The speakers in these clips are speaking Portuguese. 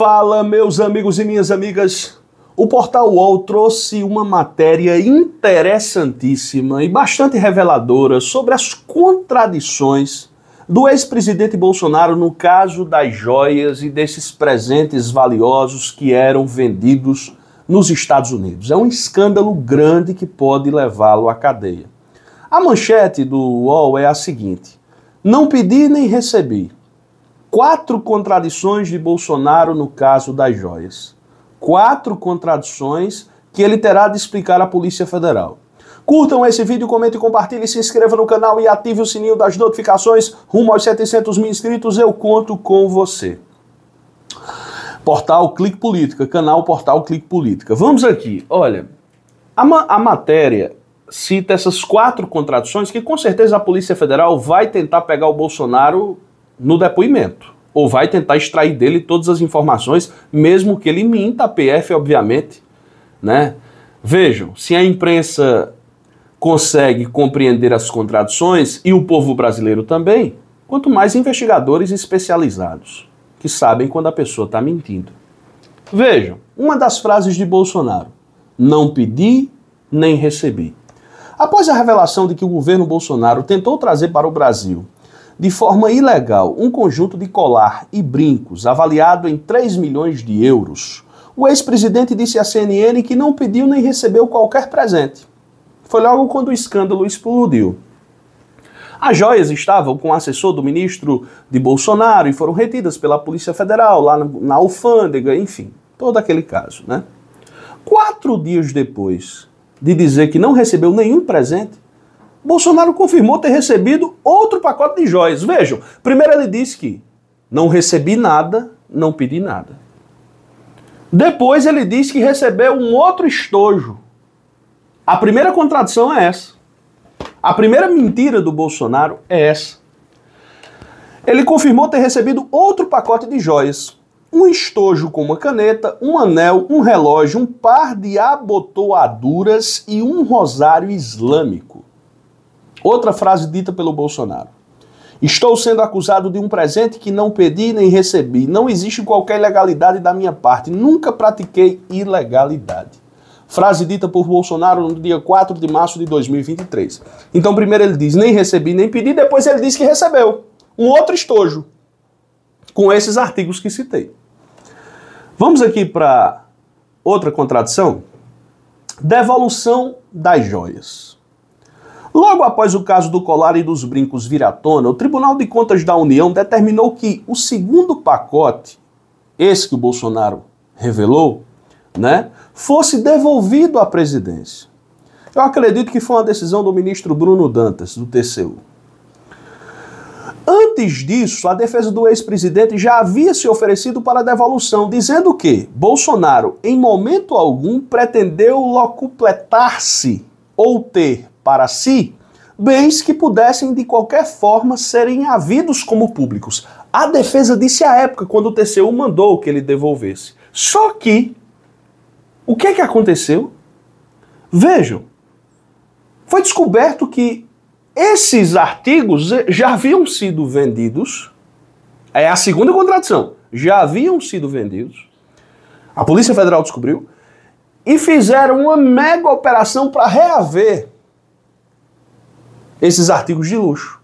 Fala, meus amigos e minhas amigas. O portal UOL trouxe uma matéria interessantíssima e bastante reveladora sobre as contradições do ex-presidente Bolsonaro no caso das joias e desses presentes valiosos que eram vendidos nos Estados Unidos. É um escândalo grande que pode levá-lo à cadeia. A manchete do UOL é a seguinte: Não pedi nem recebi quatro contradições de Bolsonaro no caso das joias. Quatro contradições que ele terá de explicar à Polícia Federal. Curtam esse vídeo, comente, compartilhe, se inscreva no canal e ative o sininho das notificações. Rumo aos 700 mil inscritos, eu conto com você. Portal Clique Política, canal Portal Clique Política. Vamos aqui, olha, a, ma a matéria cita essas quatro contradições que com certeza a Polícia Federal vai tentar pegar o Bolsonaro no depoimento, ou vai tentar extrair dele todas as informações, mesmo que ele minta a PF, obviamente, né? Vejam, se a imprensa consegue compreender as contradições e o povo brasileiro também, quanto mais investigadores especializados que sabem quando a pessoa está mentindo. Vejam, uma das frases de Bolsonaro: não pedi nem recebi. Após a revelação de que o governo Bolsonaro tentou trazer para o Brasil de forma ilegal um conjunto de colar e brincos avaliado em 3 milhões de euros, o ex-presidente disse à CNN que não pediu nem recebeu qualquer presente. Foi logo quando o escândalo explodiu. As joias estavam com o assessor do ministro de Bolsonaro e foram retidas pela Polícia Federal lá na alfândega, enfim, todo aquele caso, né? Quatro dias depois de dizer que não recebeu nenhum presente, Bolsonaro confirmou ter recebido outro pacote de joias. Vejam, primeiro ele disse que não recebi nada, não pedi nada. Depois ele disse que recebeu um outro estojo. A primeira contradição é essa. A primeira mentira do Bolsonaro é essa. Ele confirmou ter recebido outro pacote de joias. Um estojo com uma caneta, um anel, um relógio, um par de abotoaduras e um rosário islâmico. Outra frase dita pelo Bolsonaro. Estou sendo acusado de um presente que não pedi nem recebi. Não existe qualquer ilegalidade da minha parte. Nunca pratiquei ilegalidade. Frase dita por Bolsonaro no dia 4 de março de 2023. Então, primeiro ele diz nem recebi nem pedi, depois ele diz que recebeu. Um outro estojo com esses artigos que citei. Vamos aqui para outra contradição: devolução das joias. Logo após o caso do colar e dos brincos vir à tona, o Tribunal de Contas da União determinou que o segundo pacote, esse que o Bolsonaro revelou, né, fosse devolvido à presidência. Eu acredito que foi uma decisão do ministro Bruno Dantas, do TCU. Antes disso, a defesa do ex-presidente já havia se oferecido para devolução, dizendo que Bolsonaro, em momento algum, pretendeu locupletar-se ou ter para si bens que pudessem de qualquer forma serem havidos como públicos. A defesa disse à época, quando o TCU mandou que ele devolvesse. Só que, o que é que aconteceu? Vejam, foi descoberto que esses artigos já haviam sido vendidos. É a segunda contradição. Já haviam sido vendidos. A Polícia Federal descobriu. E fizeram uma mega operação para reaver esses artigos de luxo.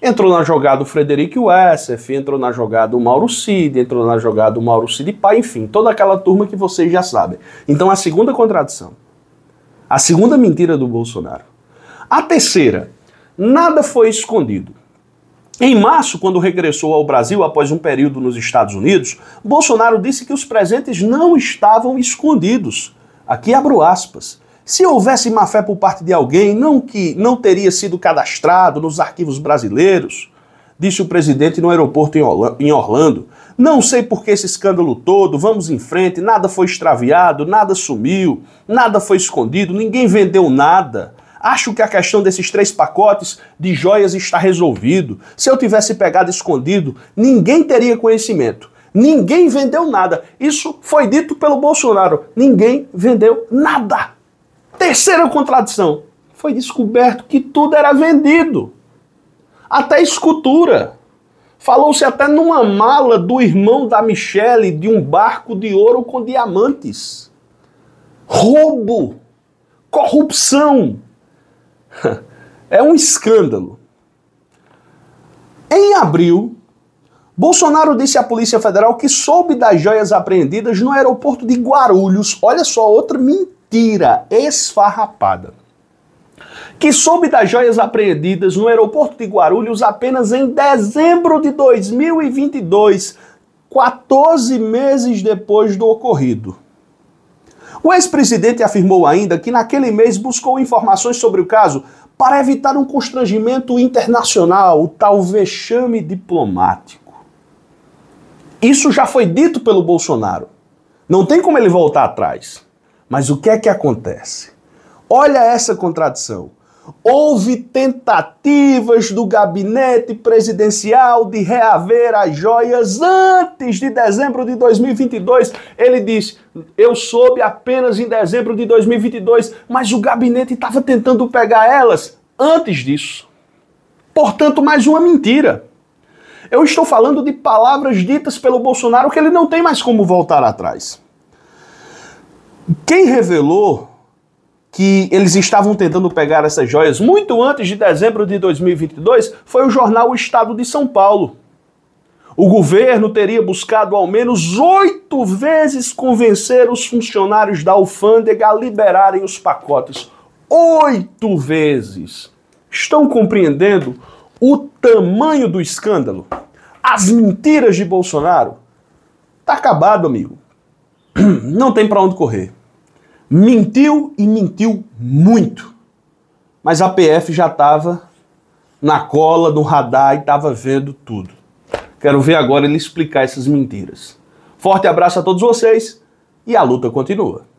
Entrou na jogada o Frederico Wessef, entrou na jogada o Mauro Cid, entrou na jogada o Mauro Cid Pai, enfim, toda aquela turma que vocês já sabem. Então a segunda contradição, a segunda mentira do Bolsonaro. A terceira, nada foi escondido. Em março, quando regressou ao Brasil após um período nos Estados Unidos, Bolsonaro disse que os presentes não estavam escondidos. Aqui abro aspas. Se houvesse má fé por parte de alguém, não que não teria sido cadastrado nos arquivos brasileiros, disse o presidente no aeroporto em Orlando. Não sei por que esse escândalo todo, vamos em frente, nada foi extraviado, nada sumiu, nada foi escondido, ninguém vendeu nada. Acho que a questão desses três pacotes de joias está resolvido. Se eu tivesse pegado escondido, ninguém teria conhecimento. Ninguém vendeu nada. Isso foi dito pelo Bolsonaro. Ninguém vendeu nada. Terceira contradição: foi descoberto que tudo era vendido, até escultura. Falou-se até numa mala do irmão da Michele de um barco de ouro com diamantes. Roubo, corrupção. É um escândalo. Em abril, Bolsonaro disse à Polícia Federal que soube das joias apreendidas no aeroporto de Guarulhos. Olha só, outra mentira mentira esfarrapada que soube das joias apreendidas no aeroporto de Guarulhos apenas em dezembro de 2022, 14 meses depois do ocorrido. O ex-presidente afirmou ainda que naquele mês buscou informações sobre o caso para evitar um constrangimento internacional, o tal vexame diplomático. Isso já foi dito pelo Bolsonaro. Não tem como ele voltar atrás. Mas o que é que acontece? Olha essa contradição. Houve tentativas do gabinete presidencial de reaver as joias antes de dezembro de 2022. Ele diz: Eu soube apenas em dezembro de 2022, mas o gabinete estava tentando pegar elas antes disso. Portanto, mais uma mentira. Eu estou falando de palavras ditas pelo Bolsonaro que ele não tem mais como voltar atrás. Quem revelou que eles estavam tentando pegar essas joias muito antes de dezembro de 2022 foi o jornal O Estado de São Paulo. O governo teria buscado ao menos oito vezes convencer os funcionários da alfândega a liberarem os pacotes. Oito vezes! Estão compreendendo o tamanho do escândalo? As mentiras de Bolsonaro? Tá acabado, amigo. Não tem para onde correr mentiu e mentiu muito. Mas a PF já estava na cola, no radar e estava vendo tudo. Quero ver agora ele explicar essas mentiras. Forte abraço a todos vocês e a luta continua.